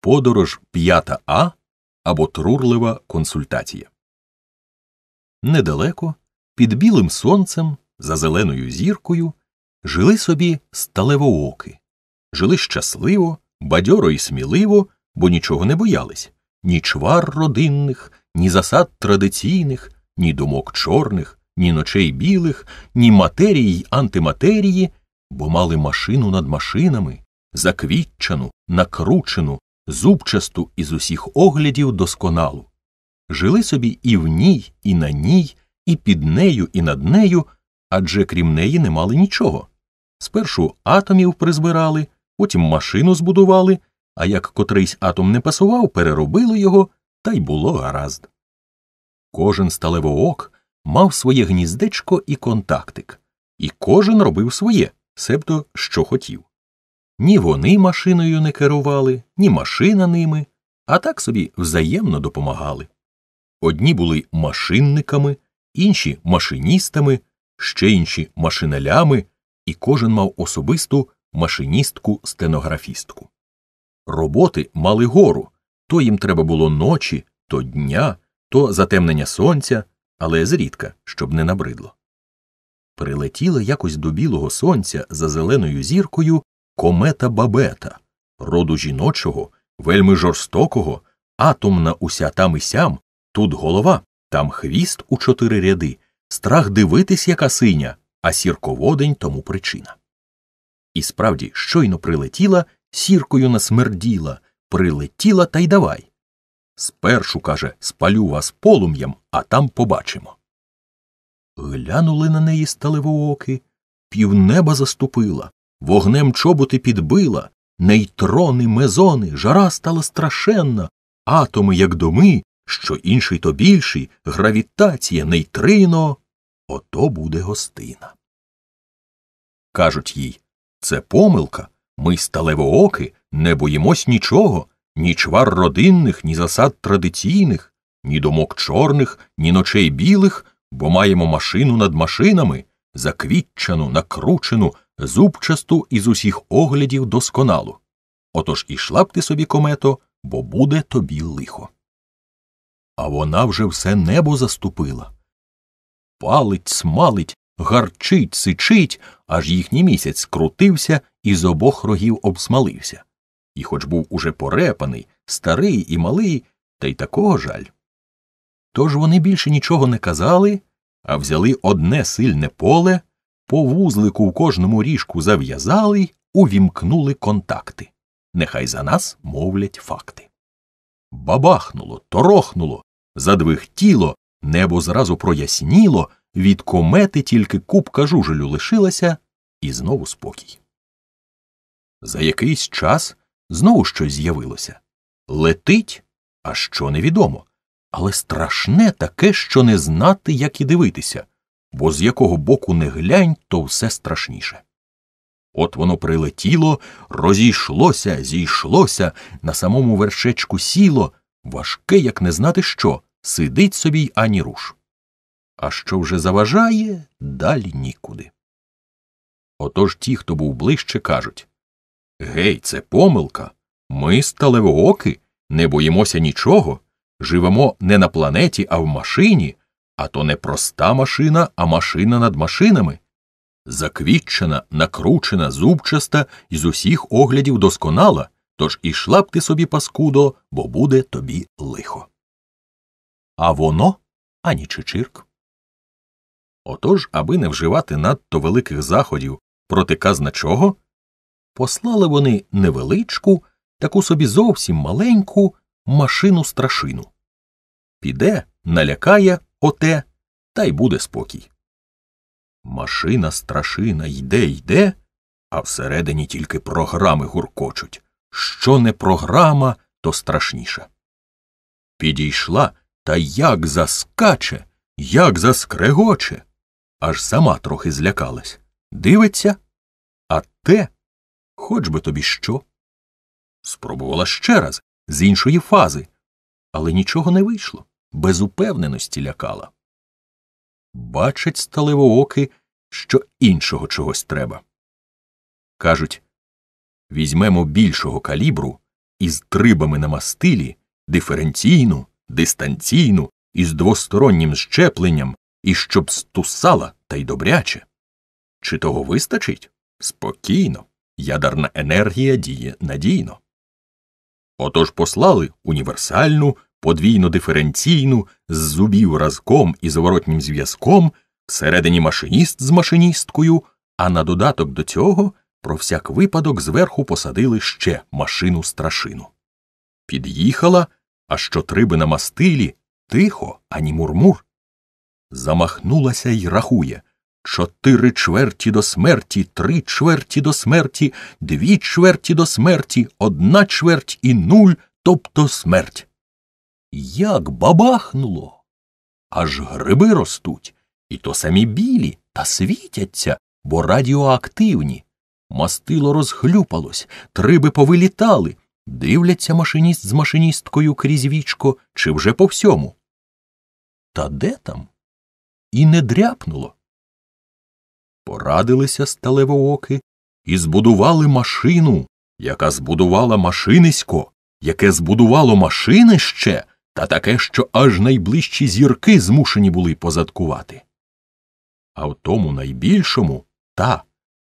Подорож 5 А або Трурлива консультація. Недалеко, під білим сонцем, за зеленою зіркою, жили собі сталевооки, жили щасливо, бадьоро і сміливо, бо нічого не боялись ні чвар родинних, ні засад традиційних, ні думок чорних, ні ночей білих, ні матерії й антиматерії, бо мали машину над машинами, заквітчану, накручену зубчасту із усіх оглядів досконалу. Жили собі і в ній, і на ній, і під нею, і над нею, адже крім неї не мали нічого. Спершу атомів призбирали, потім машину збудували, а як котрийсь атом не пасував, переробили його, та й було гаразд. Кожен сталевоок мав своє гніздечко і контактик, і кожен робив своє, себто що хотів. Ні вони машиною не керували, ні машина ними, а так собі взаємно допомагали. Одні були машинниками, інші машиністами, ще інші машинелями, і кожен мав особисту машиністку стенографістку. Роботи мали гору то їм треба було ночі, то дня, то затемнення сонця, але зрідка, щоб не набридло. Прилетіла якось до білого сонця за зеленою зіркою комета бабета, роду жіночого, вельми жорстокого, атомна уся там і сям, тут голова, там хвіст у чотири ряди, страх дивитись, яка синя, а сірководень тому причина. І справді, щойно прилетіла, сіркою насмерділа, прилетіла та й давай. Спершу, каже, спалю вас полум'ям, а там побачимо. Глянули на неї сталевооки, півнеба заступила, Вогнем чоботи підбила, нейтрони, мезони, жара стала страшенна, атоми, як доми, що інший то більший, гравітація, нейтрино. Ото буде гостина. Кажуть їй це помилка, ми сталево оки, не боїмось нічого, ні чвар родинних, ні засад традиційних, ні домок чорних, ні ночей білих, бо маємо машину над машинами, заквітчану, накручену зубчасту із усіх оглядів досконалу. Отож ішла б ти собі комето, бо буде тобі лихо. А вона вже все небо заступила. Палить, смалить, гарчить, сичить, аж їхній місяць скрутився і з обох рогів обсмалився. І, хоч був уже порепаний, старий і малий, та й такого жаль. Тож вони більше нічого не казали, а взяли одне сильне поле по вузлику в кожному ріжку зав'язали й увімкнули контакти. Нехай за нас мовлять факти. Бабахнуло, торохнуло, задвихтіло, небо зразу проясніло, від комети тільки купка жужелю лишилася, і знову спокій. За якийсь час знову щось з'явилося летить, а що невідомо, але страшне таке, що не знати, як і дивитися бо з якого боку не глянь, то все страшніше. От воно прилетіло, розійшлося, зійшлося, на самому вершечку сіло, важке, як не знати що, сидить собі й ані руш. А що вже заважає, далі нікуди. Отож ті, хто був ближче, кажуть Гей, це помилка. Ми сталевооки, не боїмося нічого, живемо не на планеті, а в машині, а то не проста машина, а машина над машинами. Заквітчена, накручена, зубчаста і з усіх оглядів досконала, тож ішла б ти собі паскудо, бо буде тобі лихо. А воно ані чечирк. Отож, аби не вживати надто великих заходів проти казначого. послали вони невеличку, таку собі зовсім маленьку машину страшину. Піде, налякає, оте, та й буде спокій. Машина страшина йде, йде, а всередині тільки програми гуркочуть. Що не програма, то страшніше. Підійшла та як заскаче, як заскрегоче. Аж сама трохи злякалась. Дивиться, а те, хоч би тобі що. Спробувала ще раз, з іншої фази, але нічого не вийшло. Безупевненості лякала. Бачать сталивооки, що іншого чогось треба. Кажуть візьмемо більшого калібру із трибами на мастилі, диференційну, дистанційну, із двостороннім щепленням, і щоб стусала та й добряче. Чи того вистачить? Спокійно, ядерна енергія діє надійно. Отож послали універсальну подвійно диференційну з зубів разком і зворотнім зв'язком, всередині машиніст з машиністкою, а на додаток до цього про всяк випадок зверху посадили ще машину страшину. Під'їхала, а що триби на мастилі тихо, ані мурмур. Замахнулася й рахує. Чотири чверті до смерті, три чверті до смерті, дві чверті до смерті, одна чверть і нуль, тобто смерть. Як бабахнуло. Аж гриби ростуть, і то самі білі та світяться, бо радіоактивні. Мастило розхлюпалось, триби повилітали. Дивляться машиніст з машиністкою крізь вічко, чи вже по всьому. Та де там? І не дряпнуло. Порадилися сталевооки і збудували машину, яка збудувала машинисько, яке збудувало машини ще та таке, що аж найближчі зірки змушені були позадкувати. А в тому найбільшому та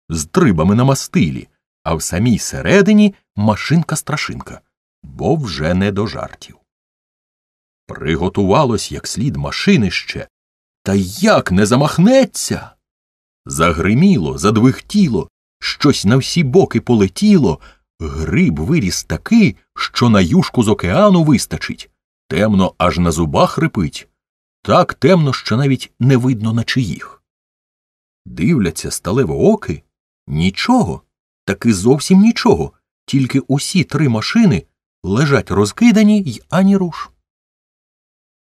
з трибами на мастилі, а в самій середині машинка страшинка, бо вже не до жартів. Приготувалось як слід машинище, та як не замахнеться. Загриміло, задвихтіло, щось на всі боки полетіло, гриб виріс такий, що на юшку з океану вистачить. Темно, аж на зубах рипить так темно, що навіть не видно на чиїх. Дивляться сталево оки нічого, таки зовсім нічого, тільки усі три машини лежать розкидані й ані руш.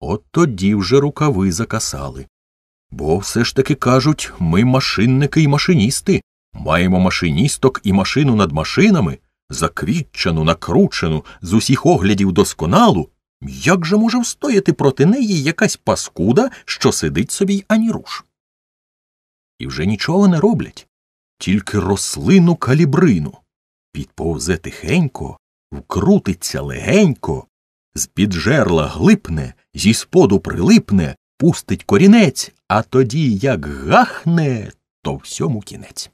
От тоді вже рукави закасали. Бо все ж таки кажуть ми машинники й машиністи, маємо машиністок і машину над машинами, заквітчану, накручену, з усіх оглядів досконалу. Як же може встояти проти неї якась паскуда, що сидить собі ані руш? І вже нічого не роблять, тільки рослину калібрину. Підповзе тихенько, вкрутиться легенько, з під жерла глипне, зі споду прилипне, пустить корінець, а тоді, як гахне, то всьому кінець.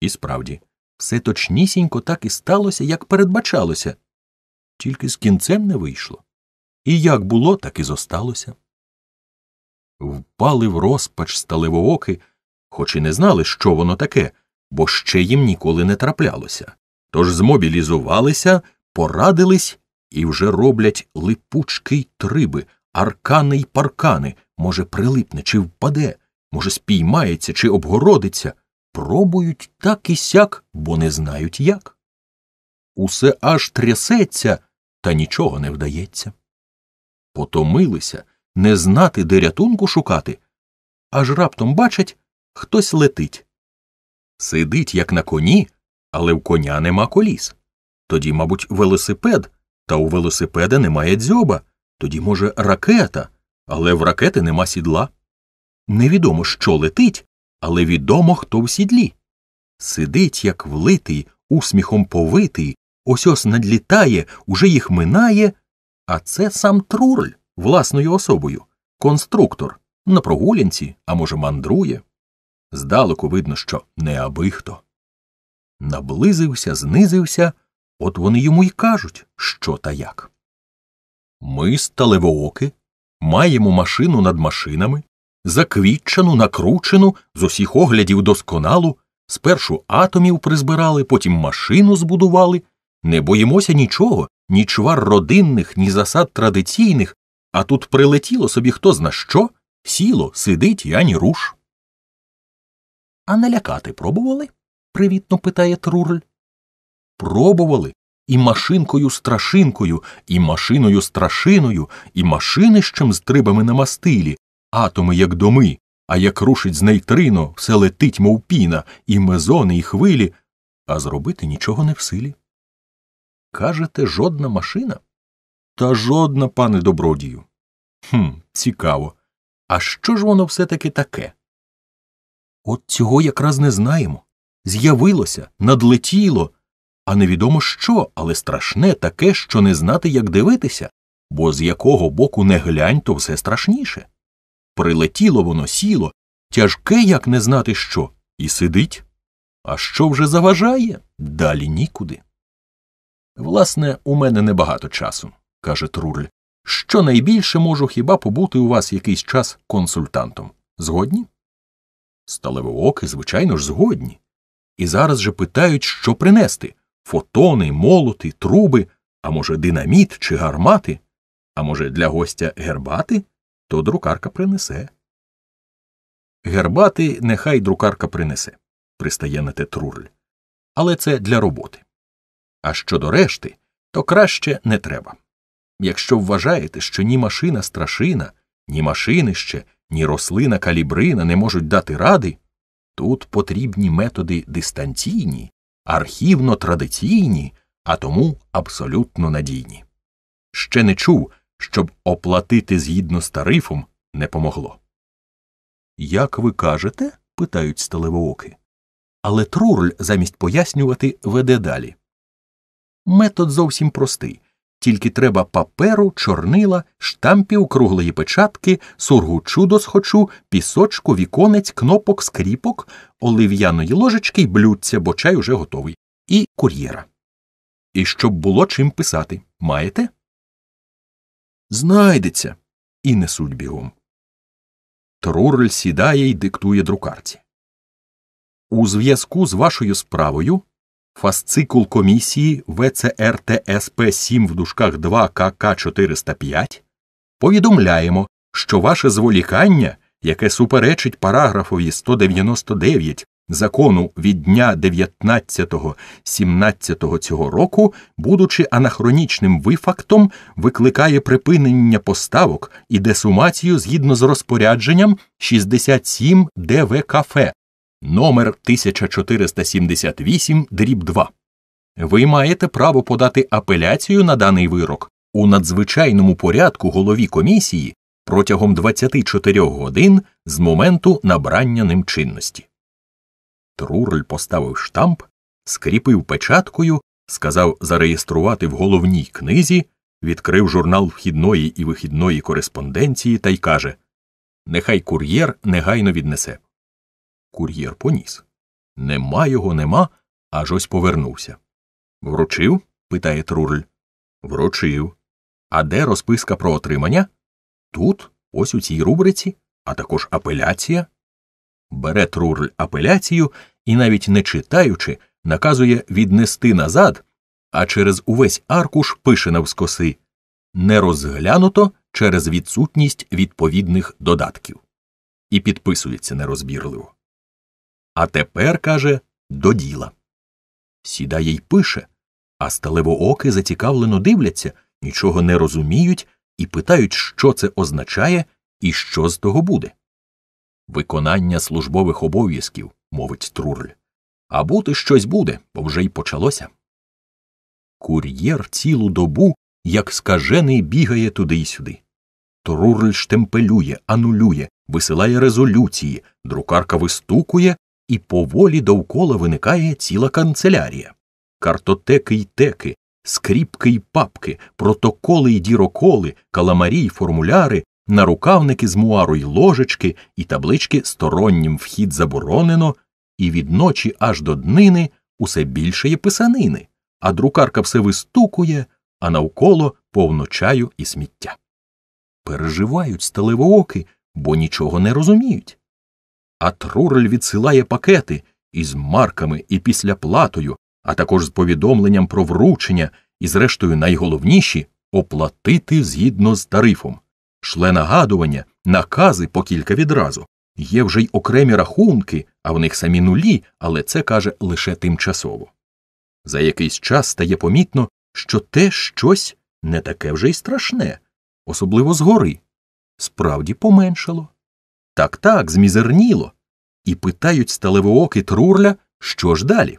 І справді, все точнісінько так і сталося, як передбачалося тільки з кінцем не вийшло. І як було, так і зосталося. Впали в розпач сталевооки, хоч і не знали, що воно таке, бо ще їм ніколи не траплялося. Тож змобілізувалися, порадились і вже роблять липучки й триби, аркани й паркани. Може, прилипне, чи впаде, може, спіймається, чи обгородиться. Пробують так і сяк, бо не знають як. Усе аж трясеться, та нічого не вдається. Потомилися не знати, де рятунку шукати, аж раптом бачать хтось летить. Сидить, як на коні, але в коня нема коліс. Тоді, мабуть, велосипед, та у велосипеда немає дзьоба, тоді, може, ракета, але в ракети нема сідла. Невідомо, що летить, але відомо, хто в сідлі. Сидить, як влитий, усміхом повитий, Ось ось надлітає, уже їх минає, а це сам трурль власною особою, конструктор, на прогулянці, а може, мандрує. Здалеку видно, що не аби хто. Наблизився, знизився, от вони йому й кажуть, що та як. Ми, сталевооки, маємо машину над машинами, заквітчану, накручену, з усіх оглядів досконалу, спершу атомів призбирали, потім машину збудували. Не боїмося нічого, ні чвар родинних, ні засад традиційних, а тут прилетіло собі хто зна що, сіло, сидить і ані руш. А налякати пробували? привітно питає Трурль. Пробували і машинкою страшинкою, і машиною страшиною, і машинищем з трибами на мастилі, атоми, як доми, а як рушить з нейтрино, все летить, мов піна, і мезони, і хвилі, а зробити нічого не в силі. Кажете, жодна машина? Та жодна, пане добродію. Хм, цікаво. А що ж воно все-таки таке? От цього якраз не знаємо. З'явилося, надлетіло, а невідомо що, але страшне таке, що не знати, як дивитися, бо з якого боку не глянь, то все страшніше. Прилетіло воно сіло, тяжке, як не знати що, і сидить. А що вже заважає? Далі нікуди. Власне, у мене небагато часу, каже Труль. Щонайбільше можу хіба побути у вас якийсь час консультантом. Згодні? Сталевооки, звичайно ж, згодні. І зараз же питають, що принести фотони, молоти, труби, а може, динаміт чи гармати, а може, для гостя гербати, то друкарка принесе. Гербати нехай друкарка принесе, пристає на те Труль. Але це для роботи. А щодо решти, то краще не треба. Якщо вважаєте, що ні машина страшина, ні машинище, ні рослина калібрина не можуть дати ради, тут потрібні методи дистанційні, архівно традиційні, а тому абсолютно надійні. Ще не чув, щоб оплатити згідно з тарифом не помогло. Як ви кажете? питають сталевооки. Але Трурль замість пояснювати веде далі. Метод зовсім простий. Тільки треба паперу, чорнила, штампів, круглої печатки, сургучу досхочу, пісочку, віконець, кнопок, скріпок, олив'яної ложечки й блюдця, бо чай уже готовий, і кур'єра. І щоб було чим писати. Маєте? Знайдеться. І несуть бігом. Трурель сідає і диктує друкарці. У зв'язку з вашою справою Фасцикул комісії ВЦРТСП 7 в дужках 2 КК 405 повідомляємо, що ваше зволікання, яке суперечить параграфові 199 закону від дня 19 19.17 цього року, будучи анахронічним вифактом, викликає припинення поставок і десумацію згідно з розпорядженням 67 ДВКФ номер 1478 2. Ви маєте право подати апеляцію на даний вирок у надзвичайному порядку голові комісії протягом 24 годин з моменту набрання ним чинності. Трурель поставив штамп, скріпив печаткою, сказав зареєструвати в головній книзі, відкрив журнал вхідної і вихідної кореспонденції та й каже Нехай кур'єр негайно віднесе. Кур'єр поніс. Нема його, нема, аж ось повернувся. Вручив? питає трурль. Вручив. А де розписка про отримання? Тут, ось у цій рубриці, а також апеляція. Бере Труль апеляцію і, навіть не читаючи, наказує віднести назад, а через увесь аркуш пише навскоси Не розглянуто через відсутність відповідних додатків. І підписується нерозбірливо. А тепер, каже, до діла. Сідає й пише, а сталевооки зацікавлено дивляться, нічого не розуміють і питають, що це означає і що з того буде. Виконання службових обов'язків, мовить Трурль. А бути щось буде, бо вже й почалося. Кур'єр цілу добу, як скажений, бігає туди й сюди. Трурль штемпелює, анулює, висилає резолюції, друкарка вистукує, і поволі довкола виникає ціла канцелярія. Картотеки й теки, скріпки й папки, протоколи й діроколи, каламарі й формуляри, нарукавники з муару й ложечки, і таблички стороннім вхід заборонено, і від ночі аж до днини усе більше є писанини, а друкарка все вистукує, а навколо повно чаю і сміття. Переживають оки, бо нічого не розуміють а Трурель відсилає пакети із марками і після платою, а також з повідомленням про вручення і, зрештою, найголовніші оплатити згідно з тарифом. Шле нагадування, накази по кілька відразу. Є вже й окремі рахунки, а в них самі нулі, але це каже лише тимчасово. За якийсь час стає помітно, що те щось не таке вже й страшне, особливо згори. Справді поменшало. Так так, змізерніло. І питають сталевооки Трурля, що ж далі.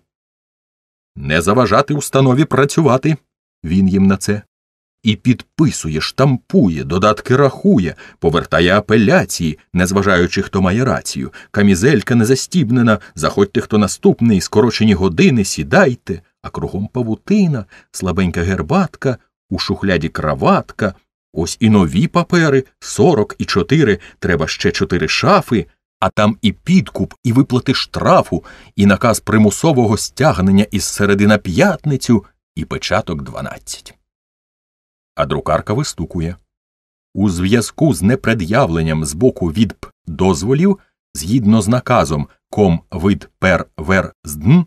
Не заважати установі працювати. Він їм на це. І підписує, штампує, додатки рахує, повертає апеляції, незважаючи, хто має рацію, камізелька незастібнена, заходьте хто наступний, скорочені години, сідайте, а кругом павутина, слабенька гербатка, у шухляді краватка, Ось і нові папери сорок і чотири треба ще чотири шафи, а там і підкуп, і виплати штрафу, і наказ примусового стягнення із середи на п'ятницю, і печаток дванадцять. А друкарка вистукує. У зв'язку з непред'явленням з боку відп дозволів згідно з наказом ком вид пер вер з дн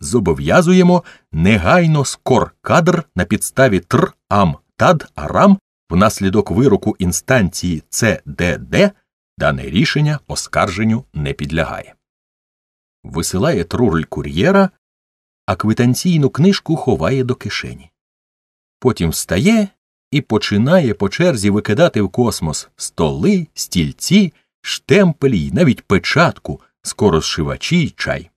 зобов'язуємо негайно скор кадр на підставі тр ам тад арам Внаслідок вироку інстанції ЦДД дане рішення оскарженню не підлягає. Висилає труль кур'єра, а квитанційну книжку ховає до кишені. Потім встає і починає по черзі викидати в космос столи, стільці, штемпелі й навіть печатку, скоро скорозшивачі й чай.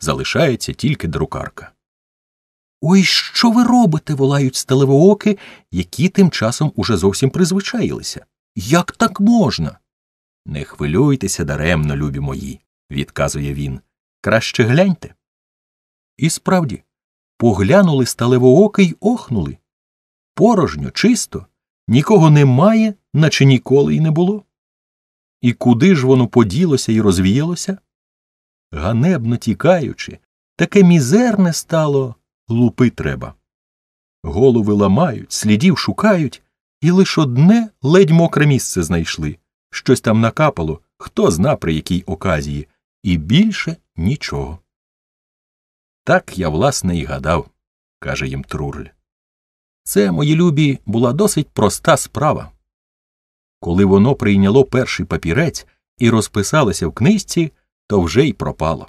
Залишається тільки друкарка. Ой, що ви робите? волають сталевооки, які тим часом уже зовсім призвичаїлися. Як так можна? Не хвилюйтеся даремно, любі мої, відказує він. Краще гляньте. І справді, поглянули сталевооки й охнули. Порожньо, чисто, нікого немає, наче ніколи й не було. І куди ж воно поділося і розвіялося? Ганебно тікаючи, таке мізерне стало лупи треба. Голови ламають, слідів шукають, і лиш одне ледь мокре місце знайшли. Щось там накапало, хто зна при якій оказії, і більше нічого. Так я, власне, і гадав, каже їм Труль. Це, мої любі, була досить проста справа. Коли воно прийняло перший папірець і розписалося в книжці, то вже й пропало.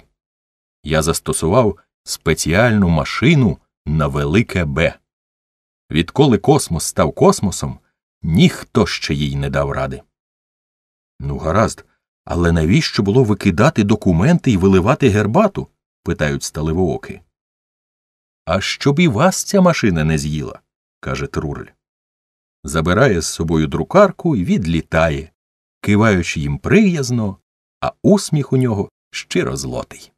Я застосував спеціальну машину на велике Б. Відколи космос став космосом, ніхто ще їй не дав ради. Ну, гаразд, але навіщо було викидати документи і виливати гербату? питають сталивооки. А щоб і вас ця машина не з'їла, каже Труль. Забирає з собою друкарку і відлітає, киваючи їм приязно, а усміх у нього щиро злотий.